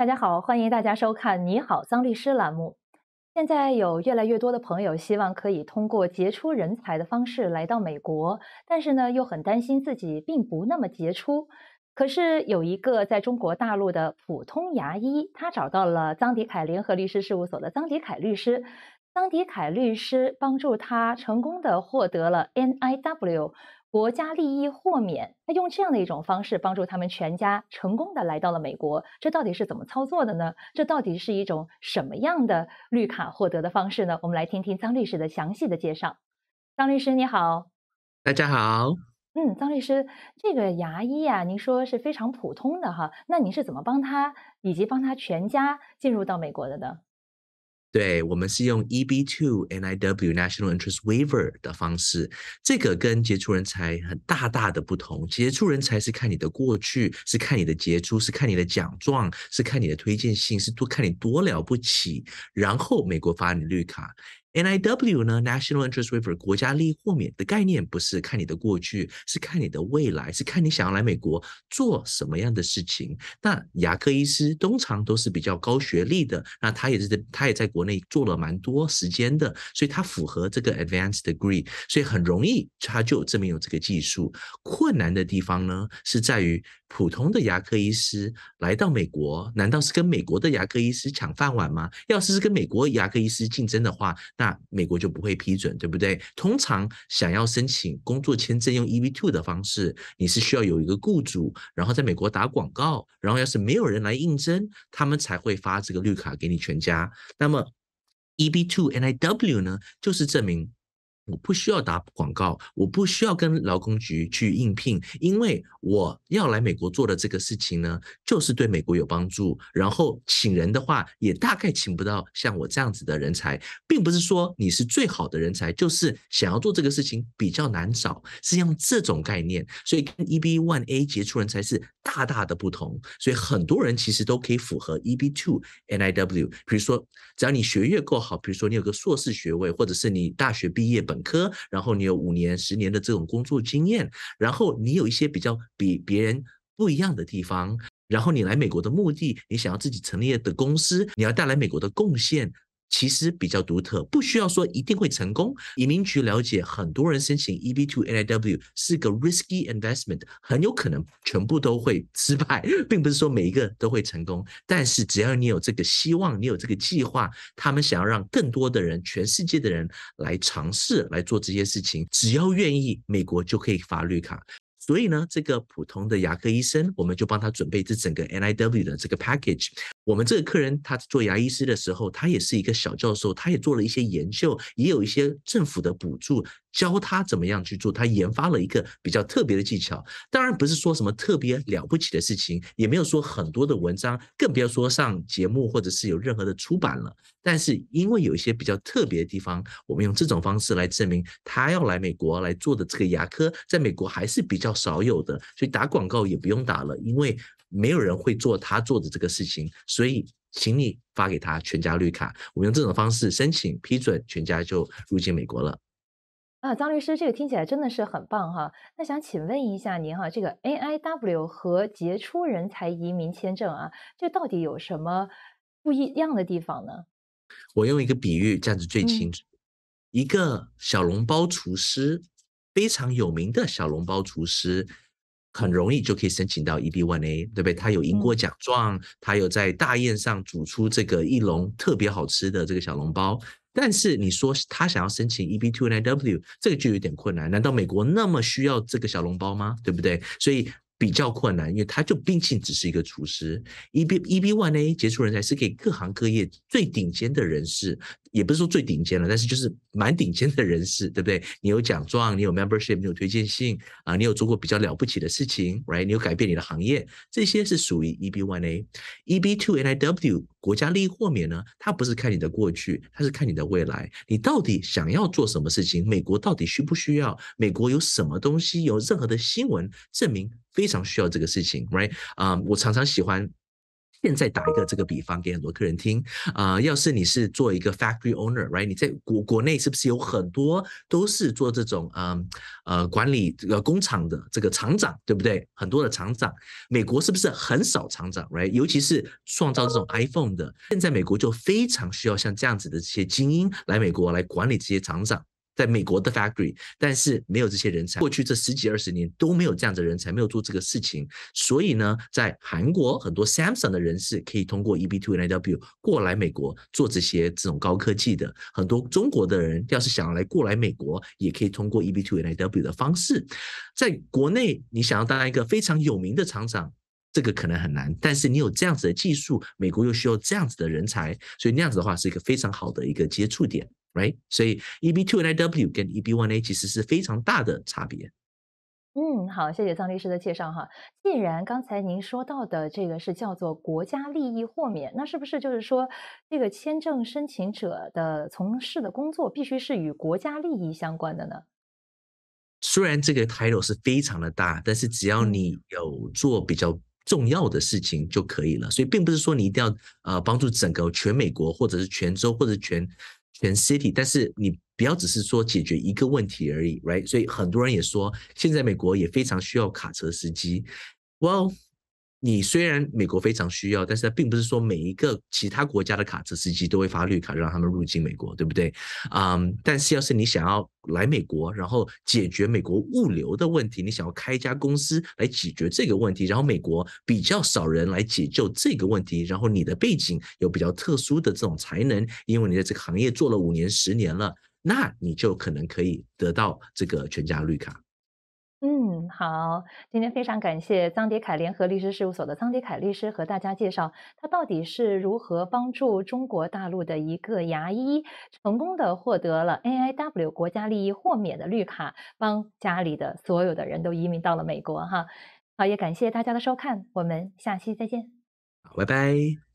大家好，欢迎大家收看《你好，张律师》栏目。现在有越来越多的朋友希望可以通过杰出人才的方式来到美国，但是呢，又很担心自己并不那么杰出。可是有一个在中国大陆的普通牙医，他找到了张迪凯联合律师事务所的张迪凯律师。桑迪凯律师帮助他成功的获得了 N I W，国家利益豁免。那用这样的一种方式帮助他们全家成功的来到了美国，这到底是怎么操作的呢？这到底是一种什么样的绿卡获得的方式呢？我们来听听张律师的详细的介绍。张律师你好，大家好。嗯，张律师，这个牙医呀，您说是非常普通的哈，那你是怎么帮他以及帮他全家进入到美国的呢？对我们是用 E B Two N I W National Interest Waiver 的方式，这个跟杰出人才很大大的不同。杰出人才是看你的过去，是看你的杰出，是看你的奖状，是看你的推荐信，是多看你多了不起，然后美国发你绿卡。N.I.W. 呢？National Interest Waiver 国家利益豁免的概念不是看你的过去，是看你的未来，是看你想要来美国做什么样的事情。那牙科医师通常都是比较高学历的，那他也是在他也在国内做了蛮多时间的，所以他符合这个 Advanced Degree，所以很容易他就证明有这个技术。困难的地方呢，是在于普通的牙科医师来到美国，难道是跟美国的牙科医师抢饭碗吗？要是是跟美国牙科医师竞争的话。那美国就不会批准，对不对？通常想要申请工作签证用 EB two 的方式，你是需要有一个雇主，然后在美国打广告，然后要是没有人来应征，他们才会发这个绿卡给你全家。那么 EB two n I W 呢，就是证明。我不需要打广告，我不需要跟劳工局去应聘，因为我要来美国做的这个事情呢，就是对美国有帮助。然后请人的话，也大概请不到像我这样子的人才，并不是说你是最好的人才，就是想要做这个事情比较难找，是用这种概念，所以跟 EB One A 出人才是大大的不同。所以很多人其实都可以符合 EB Two NIW。比如说，只要你学业够好，比如说你有个硕士学位，或者是你大学毕业本。科，然后你有五年、十年的这种工作经验，然后你有一些比较比别人不一样的地方，然后你来美国的目的，你想要自己成立的公司，你要带来美国的贡献。其实比较独特，不需要说一定会成功。移民局了解，很多人申请 EB to NIW 是个 risky investment，很有可能全部都会失败，并不是说每一个都会成功。但是只要你有这个希望，你有这个计划，他们想要让更多的人，全世界的人来尝试来做这些事情，只要愿意，美国就可以发绿卡。所以呢，这个普通的牙科医生，我们就帮他准备这整个 NIW 的这个 package。我们这个客人，他做牙医师的时候，他也是一个小教授，他也做了一些研究，也有一些政府的补助，教他怎么样去做。他研发了一个比较特别的技巧，当然不是说什么特别了不起的事情，也没有说很多的文章，更不要说上节目或者是有任何的出版了。但是因为有一些比较特别的地方，我们用这种方式来证明他要来美国来做的这个牙科，在美国还是比较少有的，所以打广告也不用打了，因为。没有人会做他做的这个事情，所以请你发给他全家绿卡。我用这种方式申请批准，全家就入境美国了。啊，张律师，这个听起来真的是很棒哈。那想请问一下您哈，这个 AIW 和杰出人才移民签证啊，这到底有什么不一样的地方呢？我用一个比喻这样子最清楚。一个小笼包厨师，非常有名的小笼包厨师。很容易就可以申请到 EB One A，对不对？他有赢过奖状，他有在大宴上煮出这个一笼特别好吃的这个小笼包。但是你说他想要申请 EB Two n d W，这个就有点困难。难道美国那么需要这个小笼包吗？对不对？所以比较困难，因为他就毕竟只是一个厨师。EB EB One A 出人才是给各行各业最顶尖的人士。也不是说最顶尖了，但是就是蛮顶尖的人士，对不对？你有奖状，你有 membership，你有推荐信啊？你有做过比较了不起的事情，right？你有改变你的行业，这些是属于 e b one a e b two N IW 国家利益豁免呢。它不是看你的过去，它是看你的未来。你到底想要做什么事情？美国到底需不需要？美国有什么东西？有任何的新闻证明非常需要这个事情，right？啊，我常常喜欢。现在打一个这个比方给很多客人听啊，要是你是做一个 factory owner，right？你在国国内是不是有很多都是做这种嗯呃管理这个工厂的这个厂长，对不对？很多的厂长，美国是不是很少厂长，right？尤其是创造这种 iPhone 的，现在美国就非常需要像这样子的这些精英来美国来管理这些厂长。在美国的 factory，但是没有这些人才，过去这十几二十年都没有这样的人才，没有做这个事情。所以呢，在韩国很多 Samsung 的人士可以通过 EB2 t N IW 过来美国做这些这种高科技的。很多中国的人要是想要来过来美国，也可以通过 EB2 t N IW 的方式。在国内，你想要当一个非常有名的厂长，这个可能很难。但是你有这样子的技术，美国又需要这样子的人才，所以那样子的话是一个非常好的一个接触点。Right，所以 EB two and IW 跟 EB one A 其实是非常大的差别。嗯，好，谢谢张律师的介绍哈。既然刚才您说到的这个是叫做国家利益豁免，那是不是就是说这个签证申请者的从事的工作必须是与国家利益相关的呢？虽然这个 title 是非常的大，但是只要你有做比较重要的事情就可以了。所以并不是说你一定要呃帮助整个全美国或者是全州或者全。全 city，但是你不要只是说解决一个问题而已，right？所以很多人也说，现在美国也非常需要卡车司机。w l l 你虽然美国非常需要，但是它并不是说每一个其他国家的卡车司机都会发绿卡让他们入境美国，对不对？嗯，但是要是你想要来美国，然后解决美国物流的问题，你想要开一家公司来解决这个问题，然后美国比较少人来解救这个问题，然后你的背景有比较特殊的这种才能，因为你在这个行业做了五年、十年了，那你就可能可以得到这个全家绿卡。嗯，好，今天非常感谢桑迪凯联合律师事务所的桑迪凯律师和大家介绍，他到底是如何帮助中国大陆的一个牙医成功的获得了 AIW 国家利益豁免的绿卡，帮家里的所有的人都移民到了美国哈。好，也感谢大家的收看，我们下期再见。拜拜。